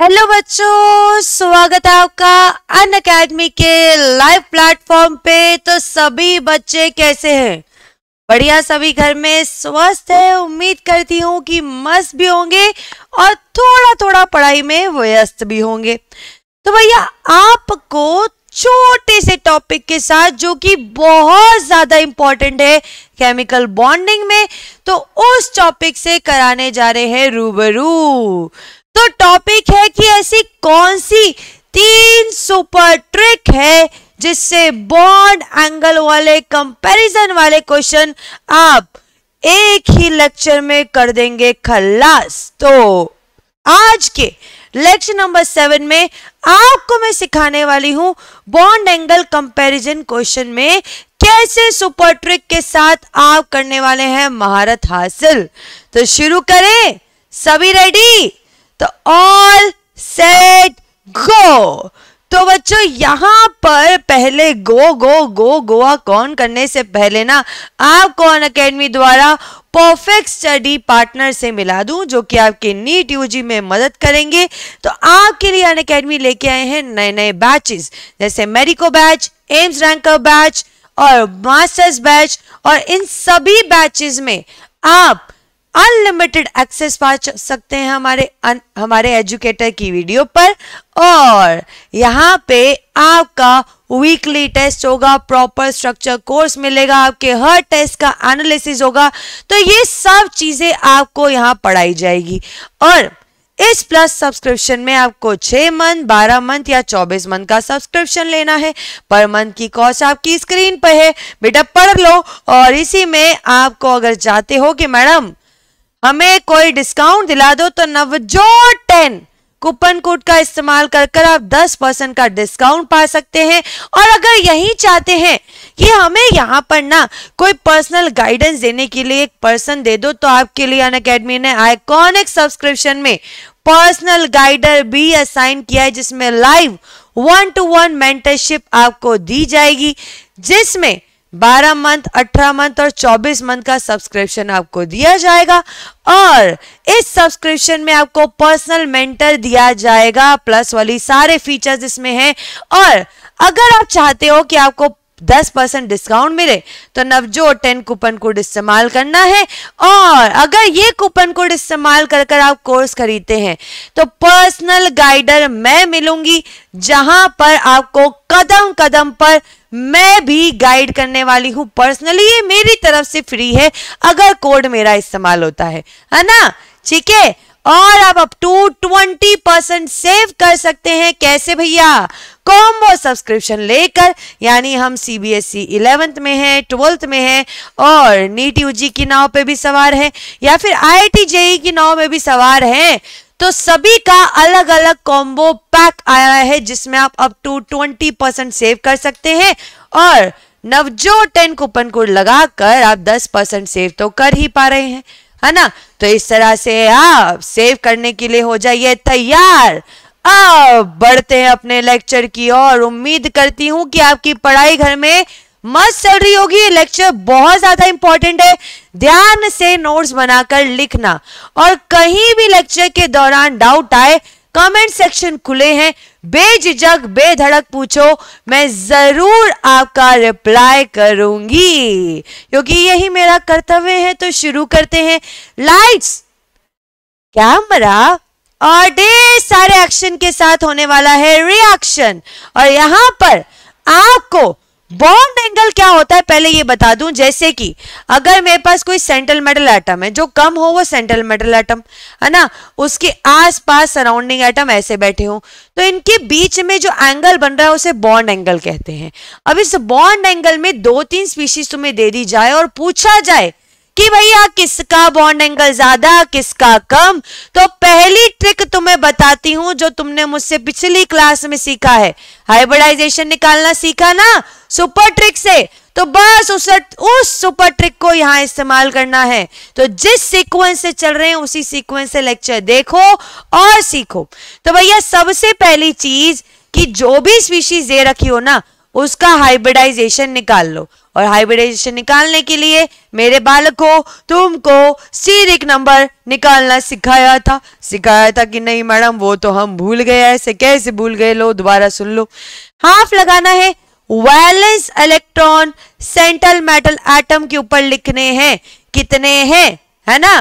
hello बच्चों स्वागत है आपका अन अकेडमी के लाइव प्लेटफॉर्म पे तो सभी बच्चे कैसे हैं बढ़िया सभी घर में स्वस्थ है उम्मीद करती हूँ कि मस्त भी होंगे और थोड़ा थोड़ा पढ़ाई में व्यस्त भी होंगे तो भैया आपको छोटे से टॉपिक के साथ जो कि बहुत ज्यादा इंपॉर्टेंट है केमिकल बॉन्डिंग में तो उस टॉपिक से कराने जा रहे हैं रूबरू तो टॉपिक है कि ऐसी कौन सी तीन सुपर ट्रिक है जिससे बॉन्ड एंगल वाले कंपैरिजन वाले क्वेश्चन आप एक ही लेक्चर में कर देंगे खल्लास तो आज के लेक्चर नंबर सेवन में आपको मैं सिखाने वाली हूं बॉन्ड एंगल कंपैरिजन क्वेश्चन में कैसे सुपर ट्रिक के साथ आप करने वाले हैं महारत हासिल तो शुरू करें सभी रेडी पहले गो गो गो गोवा कौन करने से पहले ना आप कौन अकेडमी द्वारा परफेक्ट स्टडी पार्टनर से मिला दूं जो कि आपके नीट यूजी में मदद करेंगे तो आपके लिए अन अकेडमी लेके आए हैं नए नए बैचेस जैसे medico batch AIIMS ranker batch और मास्टर्स बैच और इन सभी बैचेस में आप अनलिमिटेड एक्सेस पा सकते हैं हमारे अन, हमारे एजुकेटर की वीडियो पर और यहाँ पे आपका वीकली टेस्ट होगा प्रॉपर स्ट्रक्चर कोर्स मिलेगा आपके हर टेस्ट का एनालिसिस होगा तो ये सब चीज़ें आपको यहाँ पढ़ाई जाएगी और इस प्लस सब्सक्रिप्शन में आपको 6 मंथ 12 मंथ या 24 मंथ का सब्सक्रिप्शन लेना है पर मंथ की कॉस्ट आपकी स्क्रीन पर है बेटा पढ़ लो और इसी में आपको अगर चाहते हो कि मैडम हमें कोई डिस्काउंट दिला दो तो नवजोत टेन कूपन कोड का इस्तेमाल कर कर आप 10 परसेंट का डिस्काउंट पा सकते हैं और अगर यही चाहते हैं कि हमें यहाँ पर ना कोई पर्सनल गाइडेंस देने के लिए एक पर्सन दे दो तो आपके लिए अन अकेडमी ने आइकॉनिक सब्सक्रिप्शन में पर्सनल गाइडर भी असाइन किया है जिसमें live one to one mentorship आपको दी जाएगी जिसमें बारह मंथ अठारह मंथ और चौबीस मंथ का सब्सक्रिप्शन आपको दिया जाएगा और इस सब्सक्रिप्शन में आपको पर्सनल मेंटर दिया जाएगा प्लस वाली सारे फीचर्स इसमें हैं और अगर आप चाहते हो कि आपको दस परसेंट डिस्काउंट मिले तो नवजो टेन कूपन कोड इस्तेमाल करना है और अगर ये कूपन कोड इस्तेमाल कर कर आप कोर्स खरीदते हैं तो पर्सनल गाइडर मैं मिलूंगी जहां पर आपको कदम कदम पर मैं भी गाइड करने वाली हूँ पर्सनली ये मेरी तरफ से फ्री है अगर कोड मेरा इस्तेमाल होता है है ना ठीक है और आप up to twenty percent save कर सकते हैं कैसे भैया कॉम्बो सब्सक्रिप्शन लेकर यानी हम C B S E eleventh में हैं ट्वेल्थ में हैं और नीट यू जी की नाव पे भी सवार हैं या फिर आई आई टी जेई की नाव में भी सवार हैं तो सभी का अलग अलग कॉम्बो पैक आया है जिसमें आप up to twenty percent save कर सकते हैं और नवजो टेन कूपन कोड लगाकर आप दस परसेंट सेव तो कर ही पा रहे हैं है ना तो इस तरह से आप सेव करने के लिए हो जाइए तैयार अब बढ़ते हैं अपने लेक्चर की और उम्मीद करती हूं कि आपकी पढ़ाई घर में मस्त चल रही होगी ये लेक्चर बहुत ज्यादा इंपॉर्टेंट है ध्यान से नोट्स बनाकर लिखना और कहीं भी लेक्चर के दौरान डाउट आए कमेंट सेक्शन खुले हैं बेझिझक बेधड़क पूछो मैं जरूर आपका रिप्लाई करूंगी क्योंकि यही मेरा कर्तव्य है तो शुरू करते हैं लाइट्स कैमरा और ढेर सारे एक्शन के साथ होने वाला है रिएक्शन और यहां पर आपको बॉन्ड एंगल क्या होता है पहले ये बता दूं जैसे कि अगर मेरे पास कोई सेंट्रल मेटल एटम है जो कम हो वो सेंट्रल मेटल एटम है ना उसके आसपास सराउंडिंग एटम ऐसे बैठे हो तो इनके बीच में जो एंगल बन रहा है उसे बॉन्ड एंगल कहते हैं अब इस बॉन्ड एंगल में दो तीन स्पीशीज तुम्हें दे दी जाए और पूछा जाए कि भैया किसका बॉन्ड एंगल ज्यादा किसका कम तो पहली ट्रिक तुम्हें बताती हूं जो तुमने मुझसे पिछली क्लास में सीखा है हाइब्रिडाइजेशन निकालना सीखा ना सुपर ट्रिक से तो बस उस उस सुपर ट्रिक को यहां इस्तेमाल करना है तो जिस सीक्वेंस से चल रहे हैं उसी सीक्वेंस से लेक्चर देखो और सीखो तो भैया सबसे पहली चीज कि जो भी स्पीशीज दे रखी हो ना उसका हाइब्रिडाइजेशन निकाल लो और हाइब्रिडाइजेशन निकालने के लिए मेरे बालकों तुमको सीरिक नंबर निकालना सिखाया था सिखाया था कि नहीं मैडम वो तो हम भूल गए ऐसे कैसे भूल गए लो दोबारा सुन लो हाफ लगाना है valence electron central metal atom के ऊपर लिखने हैं कितने हैं है ना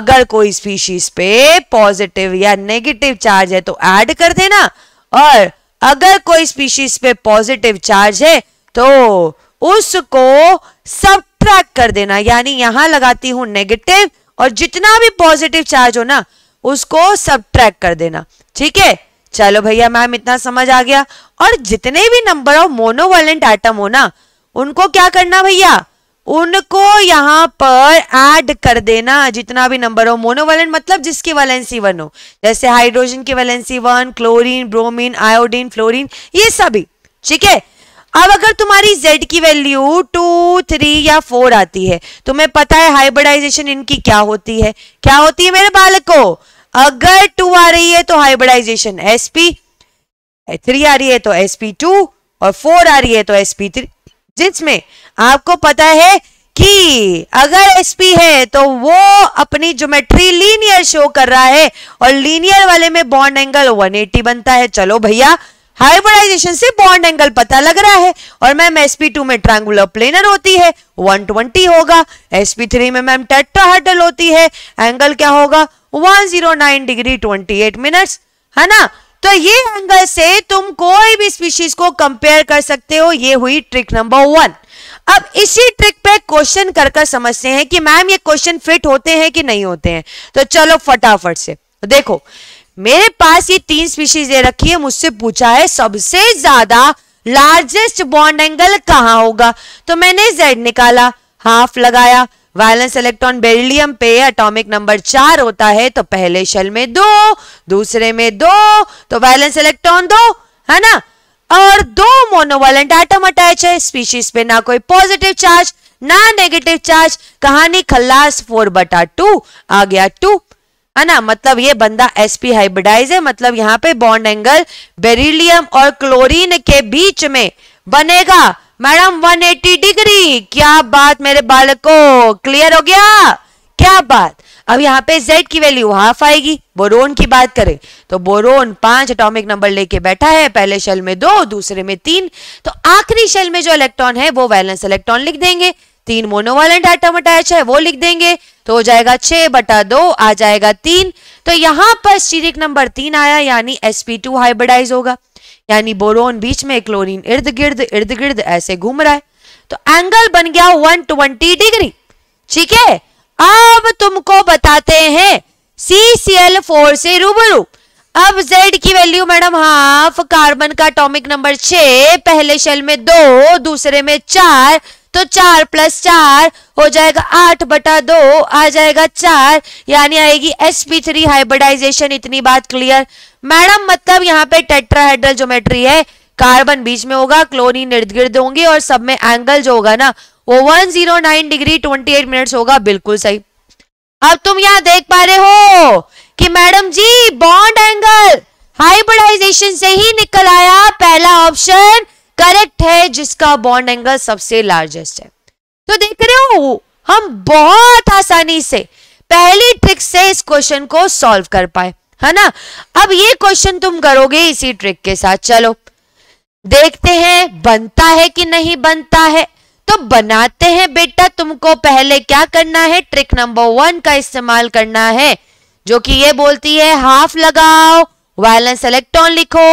अगर कोई स्पीशीज पे पॉजिटिव या नेगेटिव चार्ज है तो ऐड कर देना और अगर कोई स्पीशीज पे पॉजिटिव चार्ज है तो उसको सब ट्रैक कर देना यानी यहां लगाती हूं नेगेटिव और जितना भी पॉजिटिव चार्ज हो ना उसको सब ट्रैक कर देना ठीक है चलो भैया मैम इतना समझ आ गया और जितने भी नंबर ऑफ मोनोवेलेंट आइटम हो ना उनको क्या करना भैया उनको यहां पर ऐड कर देना जितना भी नंबर हो मोनोवेलेंट मतलब जिसकी वैलेंसी वन हो जैसे हाइड्रोजन की valency one chlorine bromine iodine fluorine ये सभी ठीक है अब अगर तुम्हारी z की वैल्यू टू थ्री या फोर आती है तुम्हें पता है हाइब्रिडाइजेशन इनकी क्या होती है क्या होती है मेरे बालको अगर टू आ रही है तो हाइब्रिडाइजेशन एस पी थ्री आ रही है तो एस पी टू और फोर आ रही है तो एस थ्री जिसमें आपको पता है कि अगर एस पी है तो वो अपनी ज्योमेट्री लीनियर शो कर रहा है और लीनियर वाले में बॉन्ड एंगल 180 बनता है चलो भैया हाइब्रिडाइजेशन से बॉन्ड एंगल पता लग रहा है और मैम sp2 में ट्रायंगुलर प्लेनर होती है 120 होगा sp3 में मैम टेट्राहाइड्रल होती है एंगल क्या होगा 109 डिग्री 28 मिनट्स है ना तो ये एंगल से तुम कोई भी स्पीशीज को कंपेयर कर सकते हो ये हुई ट्रिक नंबर वन अब इसी ट्रिक पे क्वेश्चन कर कर समझते हैं कि मैम ये क्वेश्चन फिट होते हैं कि नहीं होते हैं तो चलो फटाफट से देखो मेरे पास ये तीन स्पीशीज दे रखी है मुझसे पूछा है सबसे ज्यादा लार्जेस्ट बॉन्ड एंगल कहा होगा तो मैंने जेड निकाला हाफ लगाया वायलेंस इलेक्ट्रॉन बेरिलियम पे एटॉमिक नंबर चार होता है तो पहले शेल में दो दूसरे में दो तो वायलेंस इलेक्ट्रॉन दो है ना और दो मोनोवालेंट एटम अटैच है स्पीशीज पे ना कोई पॉजिटिव चार्ज ना नेगेटिव चार्ज कहानी खल्लास फोर बटा टू आ गया टू है ना मतलब ये बंदा sp हाइब्रिडाइज है मतलब यहाँ पे बॉन्ड एंगल बेरिलियम और क्लोरीन के बीच में बनेगा मैडम 180 डिग्री क्या बात मेरे को क्लियर हो गया क्या बात अब यहाँ पे Z की वैल्यू हाफ आएगी बोरोन की बात करें तो बोरोन पांच एटॉमिक नंबर लेके बैठा है पहले शेल में दो दूसरे में तीन तो आखिरी शेल में जो इलेक्ट्रॉन है वो वैलेंस इलेक्ट्रॉन लिख देंगे तीन मोनोवालेंट आइटम अटैच है वो लिख देंगे तो हो जाएगा छह बटा दो आ जाएगा तीन तो यहां पर स्टीरिक नंबर तीन आया यानी sp2 हाइब्रिडाइज होगा यानी बोरोन बीच में क्लोरीन इर्द गिर्द इर्द गिर्द ऐसे घूम रहा है तो एंगल बन गया वन ट्वेंटी डिग्री ठीक है अब तुमको बताते हैं CCl4 से रूबरू अब Z की वैल्यू मैडम हाफ कार्बन का अटोमिक नंबर छ पहले शेल में दो दूसरे में चार तो चार प्लस चार हो जाएगा आठ बटा दो आ जाएगा चार यानी आएगी sp3 थ्री हाइब्रिडाइजेशन इतनी बात क्लियर मैडम मतलब यहाँ पे टेट्राहेड्रल ज्योमेट्री है कार्बन बीच में होगा क्लोरीन निर्द गिर्द होंगे और सब में एंगल जो होगा ना वो 109 डिग्री 28 मिनट्स होगा बिल्कुल सही अब तुम यहाँ देख पा रहे हो कि madam ji bond angle hybridisation से ही निकल आया पहला ऑप्शन करेक्ट है जिसका बॉन्ड एंगल सबसे लार्जेस्ट है तो देख रहे हो हम बहुत आसानी से पहली ट्रिक से इस क्वेश्चन को सॉल्व कर पाए है ना अब ये क्वेश्चन तुम करोगे इसी ट्रिक के साथ चलो देखते हैं बनता है कि नहीं बनता है तो बनाते हैं बेटा तुमको पहले क्या करना है ट्रिक नंबर वन का इस्तेमाल करना है जो कि ये बोलती है हाफ लगाओ वायलेंस इलेक्ट्रॉन लिखो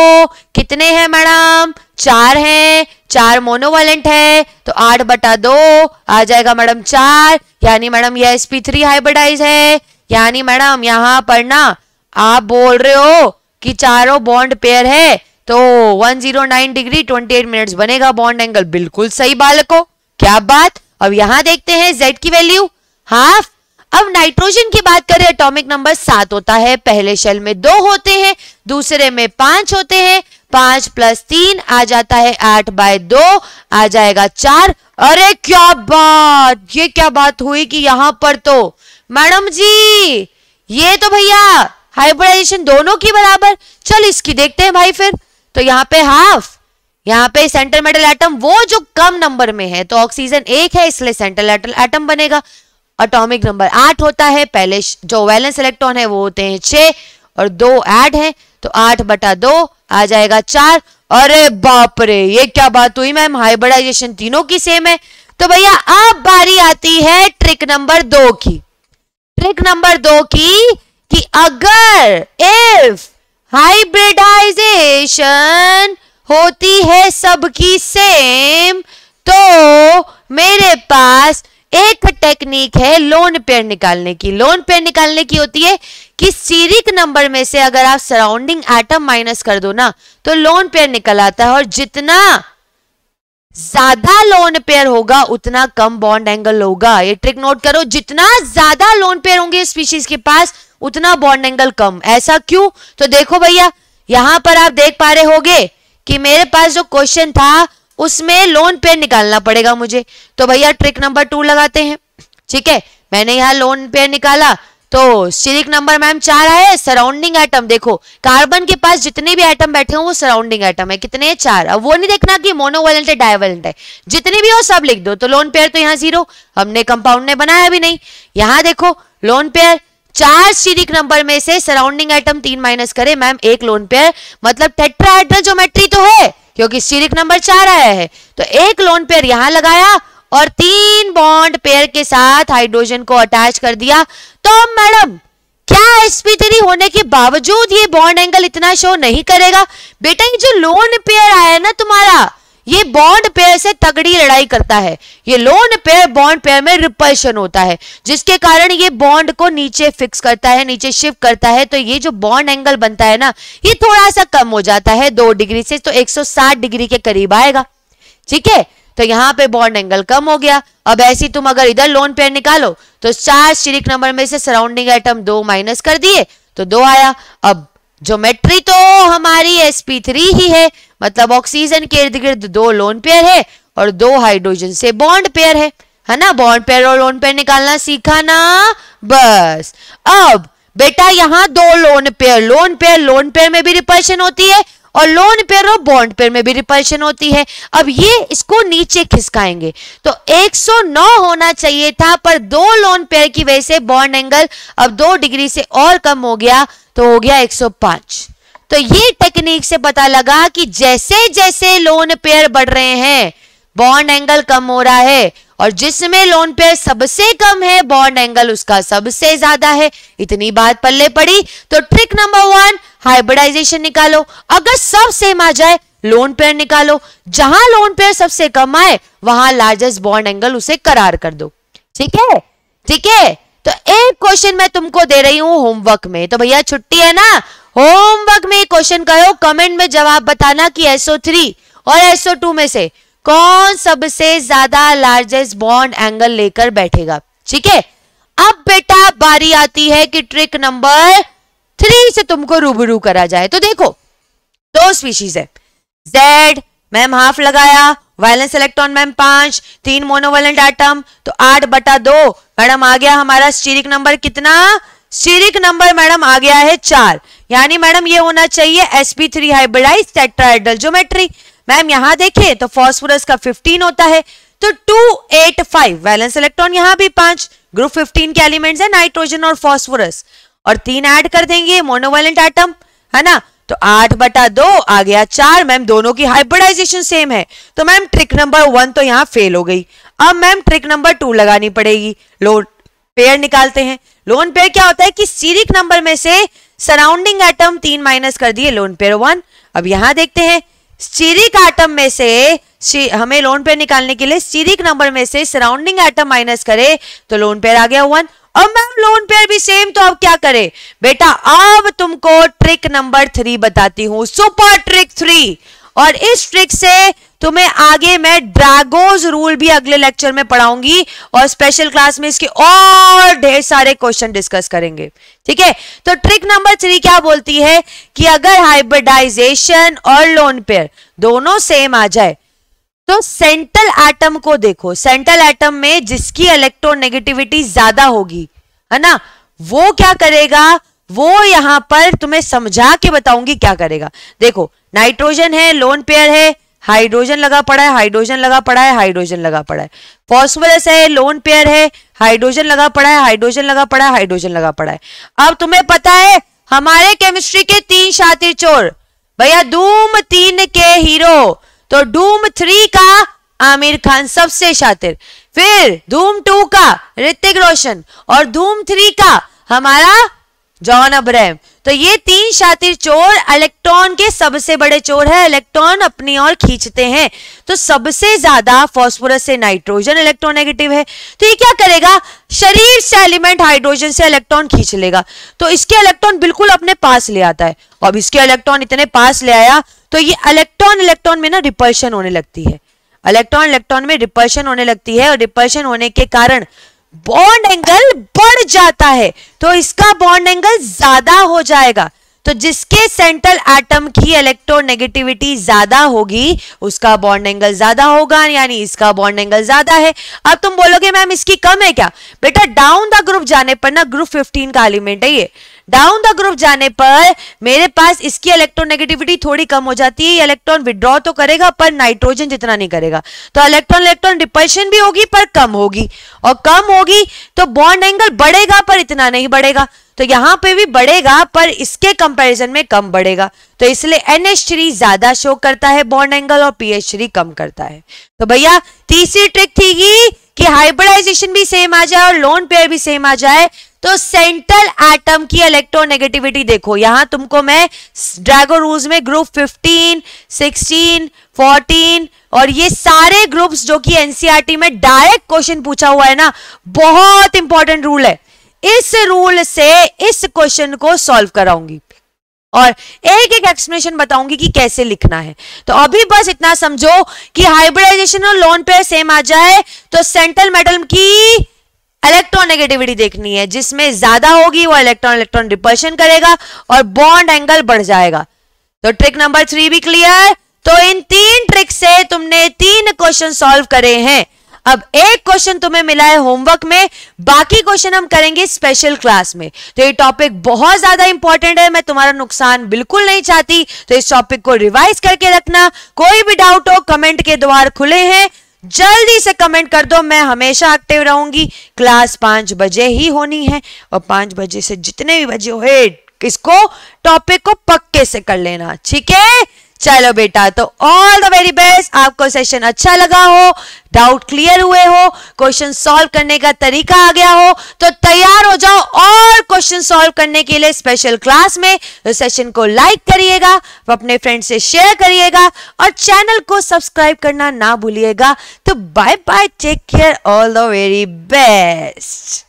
कितने हैं मैडम चार हैं चार मोनोवालेंट है तो आठ बटा दो आ जाएगा मैडम चार यानी मैडम यह एसपी थ्री हाइब्रिडाइज है यानी मैडम यहाँ पर ना आप बोल रहे हो कि चारों बॉन्ड पेयर है तो 109 डिग्री 28 मिनट्स बनेगा बॉन्ड एंगल बिल्कुल सही बालको क्या बात अब यहाँ देखते हैं जेड की वैल्यू हाफ अब नाइट्रोजन की बात करें एटॉमिक नंबर सात होता है पहले शेल में दो होते हैं दूसरे में पांच होते हैं पांच प्लस तीन आ जाता है आठ बाय दो आ जाएगा चार अरे क्या बात ये क्या बात हुई कि यहां पर तो मैडम जी ये तो भैया हाइब्रिडाइजेशन दोनों की बराबर चल इसकी देखते हैं भाई फिर तो यहाँ पे हाफ यहाँ पे सेंटर मेटल एटम वो जो कम नंबर में है तो ऑक्सीजन एक है इसलिए सेंट्रल एटम बनेगा अटोमिक नंबर आठ होता है पहले जो वैलेंस इलेक्ट्रॉन है वो होते हैं छः और दो एड है तो आठ बटा दो आ जाएगा चार अरे बाप रे ये क्या बात हुई मैम हाइब्रिडाइजेशन तीनों की सेम है तो भैया अब बारी आती है ट्रिक नंबर दो की ट्रिक नंबर दो की कि अगर इफ हाइब्रिडाइजेशन होती है सबकी सेम तो मेरे पास एक टेक्निक है लोन पेयर निकालने की लोन पेयर निकालने की होती है कि सीरिक नंबर में से अगर आप सराउंडिंग एटम माइनस कर दो ना तो लोन पेयर निकल आता है और जितना ज्यादा लोन पेयर होगा उतना कम बॉन्ड एंगल होगा ये ट्रिक नोट करो जितना ज्यादा लोन पेयर होंगे स्पीशीज के पास उतना बॉन्ड एंगल कम ऐसा क्यों तो देखो भैया यहां पर आप देख पा रहे होगे कि मेरे पास जो क्वेश्चन था उसमें लोन पेयर निकालना पड़ेगा मुझे तो भैया ट्रिक नंबर टू लगाते हैं ठीक है मैंने यहाँ लोन पेयर निकाला तो सीरिक नंबर मैम चार आए सराउंडिंग आइटम देखो कार्बन के पास जितने भी आइटम बैठे हो वो सराउंडिंग आइटम है कितने है चार अब वो नहीं देखना कि मोनोवेलेंट है डायवेलेंट है जितने भी हो सब लिख दो तो लोन पेयर तो यहाँ जीरो हमने कंपाउंड ने बनाया भी नहीं यहाँ देखो लोन पेयर चार सीरिक नंबर में से सराउंडिंग आइटम तीन माइनस करे मैम एक लोन पेयर मतलब टेट्राहाइड्रोजोमेट्री तो है क्योंकि सीरिक नंबर चार आया है तो एक लोन पेयर यहां लगाया और तीन बॉन्ड पेयर के साथ हाइड्रोजन को अटैच कर दिया तो मैडम क्या एसपी थ्री होने के बावजूद ये बॉन्ड एंगल इतना शो नहीं करेगा बेटा ये जो लोन पेयर आया है ना तुम्हारा ये बॉन्ड पेयर से तगड़ी लड़ाई करता है ये लोन पेयर बॉन्ड पेयर में रिपल्शन होता है जिसके कारण ये बॉन्ड को नीचे फिक्स करता है नीचे शिफ्ट करता है तो ये जो बॉन्ड एंगल बनता है ना ये थोड़ा सा कम हो जाता है दो डिग्री से तो 160 डिग्री के करीब आएगा ठीक है तो यहाँ पे बॉन्ड एंगल कम हो गया अब ऐसी तुम अगर इधर लोन पेयर निकालो तो चार सीरिक नंबर में से सराउंडिंग आइटम दो माइनस कर दिए तो दो आया अब ज्योमेट्री तो हमारी एसपी ही है मतलब ऑक्सीजन के इर्द गिर्द दो लोन पेयर है और दो हाइड्रोजन से बॉन्ड पेयर है है ना बॉन्ड पेयर और लोन पेयर निकालना सीखा ना बस अब बेटा यहाँ दो lone pair lone pair lone pair में भी रिपल्शन होती है और लोन पेयर और बॉन्ड पेयर में भी रिपल्शन होती है अब ये इसको नीचे खिसकाएंगे तो 109 होना चाहिए था पर दो लोन पेयर की वजह से बॉन्ड एंगल अब दो डिग्री से और कम हो गया तो हो गया 105 तो ये टेक्निक से पता लगा कि जैसे जैसे लोन पेयर बढ़ रहे हैं बॉन्ड एंगल कम हो रहा है और जिसमें लोन पेयर सबसे कम है बॉन्ड एंगल उसका सबसे ज्यादा है इतनी बात पल्ले पड़ी तो ट्रिक नंबर वन हाइब्रिडाइजेशन निकालो अगर सब सेम आ जाए लोन पेयर निकालो जहां लोन पेयर सबसे कम आए वहां लार्जेस्ट बॉन्ड एंगल उसे करार कर दो ठीक है ठीक है तो एक क्वेश्चन मैं तुमको दे रही हूं होमवर्क में तो भैया छुट्टी है ना होमवर्क में क्वेश्चन करो कमेंट में जवाब बताना कि एसओ थ्री और एसओ टू में से कौन सबसे ज्यादा लार्जेस्ट बॉन्ड एंगल लेकर बैठेगा ठीक है अब बेटा बारी आती है कि ट्रिक नंबर थ्री से तुमको रूबरू करा जाए तो देखो दो स्पीशीज है जेड मैम हाफ लगाया वायलेंस इलेक्ट्रॉन मैम पांच तीन मोनोवेलेंट एटम तो आठ बटा दो मैडम आ गया हमारा स्टीरिक नंबर कितना स्टीरिक नंबर मैडम आ गया है चार यानी मैडम ये होना चाहिए sp3 three hybridise tetrahedral geometry ma'am यहाँ देखिए तो फॉस्फोरस का 15 होता है तो 285 वैलेंस इलेक्ट्रॉन यहाँ भी पांच ग्रुप 15 के एलिमेंट्स है नाइट्रोजन और फॉस्फोरस और तीन ऐड कर देंगे मोनोवेलेंट आइटम है ना तो आठ बटा दो आ गया चार मैम दोनों की हाइब्रिडाइजेशन सेम है तो मैम ट्रिक नंबर वन तो यहाँ फेल हो गई अब मैम ट्रिक नंबर टू लगानी पड़ेगी लोड पेयर निकालते हैं लोन पेयर क्या होता है कि सीरिक नंबर में से सराउंडिंग एटम तीन माइनस कर दिए लोन पेयर वन अब यहां देखते हैं सीरिक एटम में से हमें लोन पेयर निकालने के लिए सीरिक नंबर में से सराउंडिंग एटम माइनस करे तो लोन पेयर आ गया वन अब मैम लोन पेयर भी सेम तो अब क्या करे बेटा अब तुमको ट्रिक नंबर थ्री बताती हूं सुपर ट्रिक थ्री और इस ट्रिक से तुम्हें आगे मैं ड्रैगोज रूल भी अगले लेक्चर में पढ़ाऊंगी और स्पेशल क्लास में इसके और ढेर सारे क्वेश्चन डिस्कस करेंगे ठीक है तो ट्रिक नंबर थ्री क्या बोलती है कि अगर हाइब्रिडाइजेशन और लोन पेयर दोनों सेम आ जाए तो सेंट्रल एटम को देखो सेंट्रल एटम में जिसकी इलेक्ट्रोनेगेटिविटी ज्यादा होगी है ना वो क्या करेगा वो यहां पर तुम्हें समझा के बताऊंगी क्या करेगा देखो नाइट्रोजन है लोन पेयर है हाइड्रोजन लगा पड़ा है हाइड्रोजन लगा पड़ा है हाइड्रोजन लगा पड़ा है फॉस्फोरस है लोन पेयर है हाइड्रोजन लगा पड़ा है हाइड्रोजन लगा पड़ा है हाइड्रोजन लगा पड़ा है अब तुम्हें पता है हमारे केमिस्ट्री के तीन शातिर चोर भैया डूम तीन के हीरो तो डूम थ्री का आमिर खान सबसे शातिर फिर धूम टू का ऋतिक रोशन और धूम थ्री का हमारा जॉन अब्रैम तो ये तीन शातिर चोर इलेक्ट्रॉन के सबसे बड़े चोर है इलेक्ट्रॉन अपनी ओर खींचते हैं तो सबसे ज्यादा फास्फोरस से नाइट्रोजन नेगेटिव है तो ये क्या करेगा शरीर से एलिमेंट हाइड्रोजन से इलेक्ट्रॉन खींच लेगा तो इसके इलेक्ट्रॉन बिल्कुल अपने पास ले आता है अब इसके इलेक्ट्रॉन इतने पास ले आया तो ये इलेक्ट्रॉन इलेक्ट्रॉन में ना रिपल्शन होने लगती है इलेक्ट्रॉन इलेक्ट्रॉन में रिपल्शन होने लगती है और रिपल्शन होने के कारण बॉन्ड एंगल बढ़ जाता है तो इसका बॉन्ड एंगल ज्यादा हो जाएगा तो जिसके सेंट्रल एटम की इलेक्ट्रोनेगेटिविटी ज्यादा होगी उसका बॉन्ड एंगल ज्यादा होगा यानी इसका बॉन्ड एंगल ज्यादा है अब तुम बोलोगे मैम इसकी कम है क्या बेटा डाउन द ग्रुप जाने पर ना ग्रुप 15 का एलिमेंट है ये डाउन द ग्रुप जाने पर मेरे पास इसकी इलेक्ट्रोनेगेटिविटी थोड़ी कम हो जाती है इलेक्ट्रॉन विड्रॉ तो करेगा पर नाइट्रोजन जितना नहीं करेगा तो इलेक्ट्रॉन इलेक्ट्रॉन रिपल्शन भी होगी पर कम होगी और कम होगी तो बॉन्ड एंगल बढ़ेगा पर इतना नहीं बढ़ेगा तो यहां पे भी बढ़ेगा पर इसके कंपैरिजन में कम बढ़ेगा तो इसलिए एनएच थ्री ज्यादा शो करता है बॉन्ड एंगल और थ्री कम करता है तो भैया तीसरी ट्रिक थी कि हाइब्रिडाइजेशन भी सेम आ जाए और लोन पेयर भी सेम आ जाए तो सेंट्रल एटम की इलेक्ट्रोनेगेटिविटी देखो यहां तुमको मैं ड्रैगो रूल्स में ग्रुप 15, 16, 14 और ये सारे ग्रुप्स जो कि एनसीईआरटी में डायरेक्ट क्वेश्चन पूछा हुआ है ना बहुत इंपॉर्टेंट रूल है इस रूल से इस क्वेश्चन को सॉल्व कराऊंगी और एक एक एक्सप्लेनेशन बताऊंगी कि कैसे लिखना है तो अभी बस इतना समझो कि हाइब्रिडाइजेशन और लोन पेयर सेम आ जाए तो सेंट्रल मेटल की इलेक्ट्रॉनेगेटिविटी देखनी है जिसमें ज्यादा होगी वो इलेक्ट्रॉन इलेक्ट्रॉन रिपल्शन करेगा और बॉन्ड एंगल बढ़ जाएगा तो ट्रिक नंबर थ्री भी क्लियर तो इन तीन ट्रिक से तुमने तीन क्वेश्चन सॉल्व करे हैं अब एक क्वेश्चन तुम्हें मिला है होमवर्क में बाकी क्वेश्चन हम करेंगे स्पेशल क्लास में तो ये टॉपिक बहुत ज्यादा इंपॉर्टेंट है मैं तुम्हारा नुकसान बिल्कुल नहीं चाहती तो इस टॉपिक को रिवाइज करके रखना कोई भी डाउट हो कमेंट के द्वार खुले हैं जल्दी से कमेंट कर दो मैं हमेशा एक्टिव रहूंगी क्लास पांच बजे ही होनी है और पांच बजे से जितने भी बजे हो किसको टॉपिक को पक्के से कर लेना ठीक है चलो बेटा तो ऑल द वेरी बेस्ट आपको सेशन अच्छा लगा हो डाउट क्लियर हुए हो क्वेश्चन सॉल्व करने का तरीका आ गया हो तो तैयार हो जाओ और क्वेश्चन सॉल्व करने के लिए स्पेशल क्लास में सेशन तो को लाइक करिएगा अपने फ्रेंड से शेयर करिएगा और चैनल को सब्सक्राइब करना ना भूलिएगा तो bye bye take care all the very best